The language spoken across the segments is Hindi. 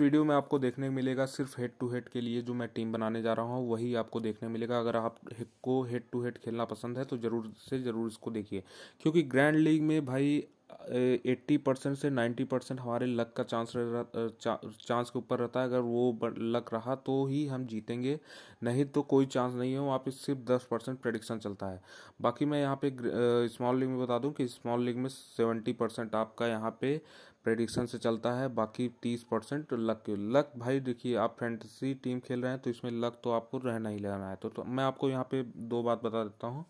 वीडियो में आपको देखने मिलेगा सिर्फ हेड टू हेड के लिए जो मैं टीम बनाने जा रहा हूँ वही आपको देखने मिलेगा अगर आप को हेड टू हेड खेलना पसंद है तो ज़रूर से ज़रूर इसको देखिए क्योंकि ग्रैंड लीग में भाई एट्टी परसेंट से नाइन्टी परसेंट हमारे लक का चांस चा, चांस के ऊपर रहता है अगर वो लक रहा तो ही हम जीतेंगे नहीं तो कोई चांस नहीं है वहाँ पे सिर्फ दस परसेंट प्रडिक्शन चलता है बाकी मैं यहाँ पे स्मॉल लीग में बता दूँ कि स्मॉल लीग में सेवेंटी परसेंट आपका यहाँ पे प्रेडिक्शन से चलता है बाकी तीस परसेंट लक लक भाई देखिए आप फैंटेसी टीम खेल रहे हैं तो इसमें लक तो आपको रहना ही रहना है तो, तो मैं आपको यहाँ पे दो बात बता देता हूँ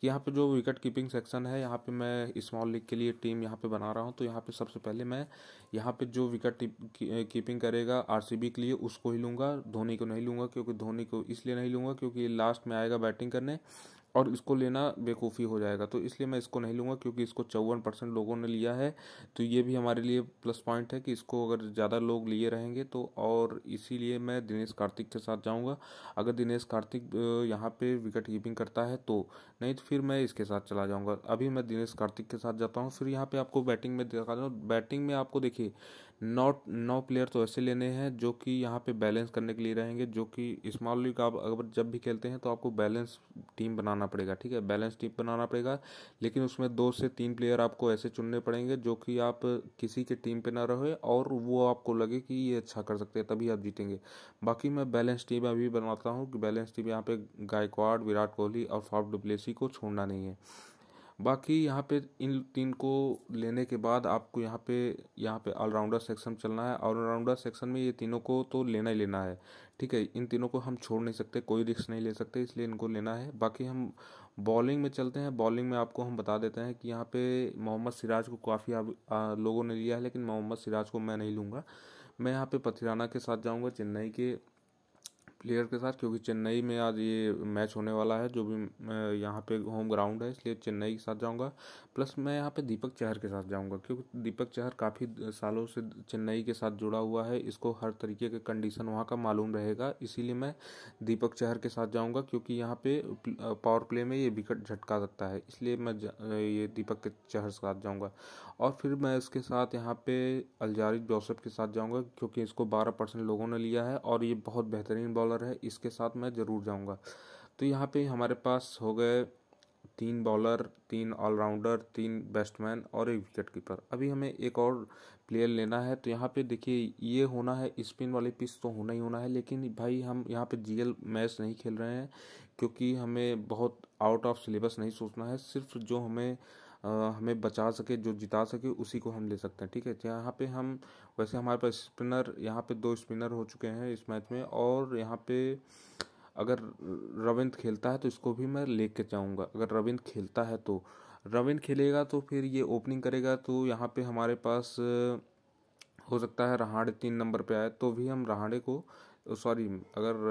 कि यहाँ पे जो विकेट कीपिंग सेक्शन है यहाँ पे मैं स्मॉल लीग के लिए टीम यहाँ पे बना रहा हूँ तो यहाँ पे सबसे पहले मैं यहाँ पे जो विकेट कीपिंग eh, करेगा आर के लिए उसको ही लूँगा धोनी को नहीं लूँगा क्योंकि धोनी को इसलिए नहीं लूँगा क्योंकि लास्ट में आएगा बैटिंग करने और इसको लेना बेवकूफ़ी हो जाएगा तो इसलिए मैं इसको नहीं लूँगा क्योंकि इसको चौवन परसेंट लोगों ने लिया है तो ये भी हमारे लिए प्लस पॉइंट है कि इसको अगर ज़्यादा लोग लिए रहेंगे तो और इसीलिए मैं दिनेश कार्तिक के साथ जाऊँगा अगर दिनेश कार्तिक यहाँ पर विकेट कीपिंग करता है तो नहीं तो फिर मैं इसके साथ चला जाऊँगा अभी मैं दिनेश कार्तिक के साथ जाता हूँ फिर यहाँ पर आपको बैटिंग में दिखा हूँ बैटिंग में आपको देखिए नॉट नौ प्लेयर तो ऐसे लेने हैं जो कि यहाँ पे बैलेंस करने के लिए रहेंगे जो कि स्मॉल लीग आप अगर जब भी खेलते हैं तो आपको बैलेंस टीम बनाना पड़ेगा ठीक है बैलेंस टीम बनाना पड़ेगा लेकिन उसमें दो से तीन प्लेयर आपको ऐसे चुनने पड़ेंगे जो कि आप किसी के टीम पर ना रहे और वो आपको लगे कि ये अच्छा कर सकते हैं तभी आप जीतेंगे बाकी मैं बैलेंस टीम अभी बनाता हूँ कि बैलेंस टीम यहाँ पर गायकवाड़ विराट कोहली और फाफ डुप्लेसी को छोड़ना नहीं है बाकी यहाँ पे इन तीन को लेने के बाद आपको यहाँ पे यहाँ पे ऑलराउंडर सेक्शन चलना है ऑलराउंडर सेक्शन में ये तीनों को तो लेना ही लेना है ठीक है इन तीनों को हम छोड़ नहीं सकते कोई रिस्क नहीं ले सकते इसलिए इनको लेना है बाकी हम बॉलिंग में चलते हैं बॉलिंग में आपको हम बता देते हैं कि यहाँ पे मोहम्मद सिराज को काफ़ी लोगों ने लिया है लेकिन मोहम्मद सिराज को मैं नहीं लूँगा मैं यहाँ पे पथिराना के साथ जाऊँगा चेन्नई के प्लेयर के साथ क्योंकि चेन्नई में आज ये मैच होने वाला है जो भी यहाँ पे होम ग्राउंड है इसलिए चेन्नई के साथ जाऊँगा प्लस मैं यहाँ पे दीपक चहर के साथ जाऊँगा क्योंकि दीपक चहर काफ़ी सालों से चेन्नई के साथ जुड़ा हुआ है इसको हर तरीके के कंडीशन वहाँ का मालूम रहेगा इसीलिए मैं दीपक चहर के साथ जाऊँगा क्योंकि यहाँ पे पावर प्ले में ये विकट झटका सकता है इसलिए मैं ये दीपक के चहर के साथ जाऊँगा और फिर मैं इसके साथ यहाँ पे अलजारिक जोसेफ के साथ जाऊँगा क्योंकि इसको बारह परसेंट लोगों ने लिया है और ये बहुत बेहतरीन बॉलर बॉलर है इसके साथ मैं ज़रूर जाऊँगा तो यहाँ पे हमारे पास हो गए तीन बॉलर तीन ऑलराउंडर तीन बैट्समैन और एक विकेट कीपर अभी हमें एक और प्लेयर लेना है तो यहाँ पे देखिए ये होना है स्पिन वाली पिच तो होना ही होना है लेकिन भाई हम यहाँ पे जीएल मैच नहीं खेल रहे हैं क्योंकि हमें बहुत आउट ऑफ सिलेबस नहीं सोचना है सिर्फ जो हमें हमें बचा सके जो जिता सके उसी को हम ले सकते हैं ठीक है यहाँ पे हम वैसे हमारे पास स्पिनर यहाँ पे दो स्पिनर हो चुके हैं इस मैच में और यहाँ पे अगर रविंद्र खेलता है तो इसको भी मैं ले कर जाऊँगा अगर रविंद्र खेलता है तो रविंद्र खेलेगा तो फिर ये ओपनिंग करेगा तो यहाँ पे हमारे पास हो सकता है रहाड़े तीन नंबर पे आए तो भी हम रहाड़े को सॉरी अगर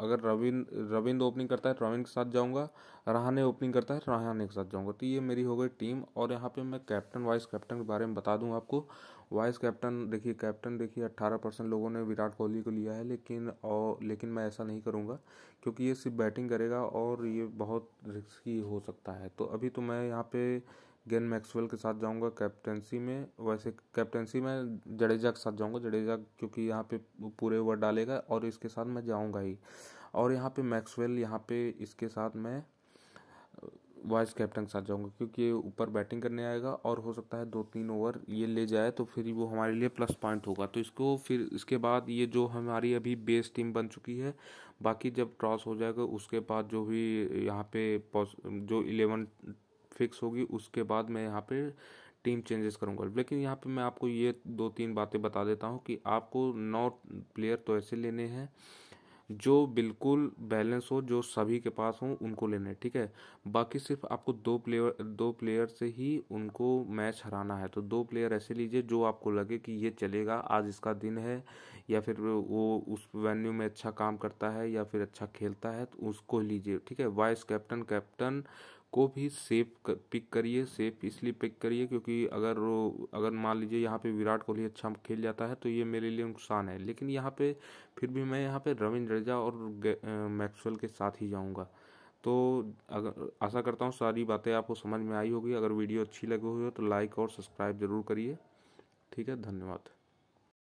अगर रविंद्र रविंद्र ओपनिंग करता है तो रविंद्र के साथ जाऊंगा रहाने ओपनिंग करता है तो रहाने के साथ जाऊंगा तो ये मेरी हो गई टीम और यहाँ पे मैं कैप्टन वाइस कैप्टन के बारे में बता दूँ आपको वाइस कैप्टन देखिए कैप्टन देखिए अट्ठारह परसेंट लोगों ने विराट कोहली को लिया है लेकिन और लेकिन मैं ऐसा नहीं करूँगा क्योंकि ये सिर्फ बैटिंग करेगा और ये बहुत रिस्की हो सकता है तो अभी तो मैं यहाँ पर गेन मैक्सवेल के साथ जाऊंगा कैप्टनसी में वैसे कैप्टनसी में जडेजा के साथ जाऊंगा जडेजा क्योंकि यहाँ पे पूरे ओवर डालेगा और इसके साथ मैं जाऊंगा ही और यहाँ पे मैक्सवेल यहाँ पे इसके साथ मैं वाइस कैप्टन के साथ जाऊंगा क्योंकि ये ऊपर बैटिंग करने आएगा और हो सकता है दो तीन ओवर ये ले जाए तो फिर वो हमारे लिए प्लस पॉइंट होगा तो इसको फिर इसके बाद ये जो हमारी अभी बेस टीम बन चुकी है बाकी जब टॉस हो जाएगा उसके बाद जो भी यहाँ पे जो इलेवन फिक्स होगी उसके बाद मैं यहाँ पे टीम चेंजेस करूँगा लेकिन यहाँ पे मैं आपको ये दो तीन बातें बता देता हूँ कि आपको नौ प्लेयर तो ऐसे लेने हैं जो बिल्कुल बैलेंस हो जो सभी के पास हो उनको लेने हैं ठीक है बाकी सिर्फ आपको दो प्लेयर दो प्लेयर से ही उनको मैच हराना है तो दो प्लेयर ऐसे लीजिए जो आपको लगे कि ये चलेगा आज इसका दिन है या फिर वो उस वेन्यू में अच्छा काम करता है या फिर अच्छा खेलता है तो उसको लीजिए ठीक है वाइस कैप्टन कैप्टन को भी सेफ कर पिक करिए सेफ इसलिए पिक करिए क्योंकि अगर अगर मान लीजिए यहाँ पे विराट कोहली अच्छा खेल जाता है तो ये मेरे लिए नुकसान है लेकिन यहाँ पे फिर भी मैं यहाँ पे रविंद्र जडेजा और मैक्सवेल के साथ ही जाऊँगा तो अगर आशा करता हूँ सारी बातें आपको समझ में आई होगी अगर वीडियो अच्छी लगी हुई हो तो लाइक और सब्सक्राइब ज़रूर करिए ठीक है धन्यवाद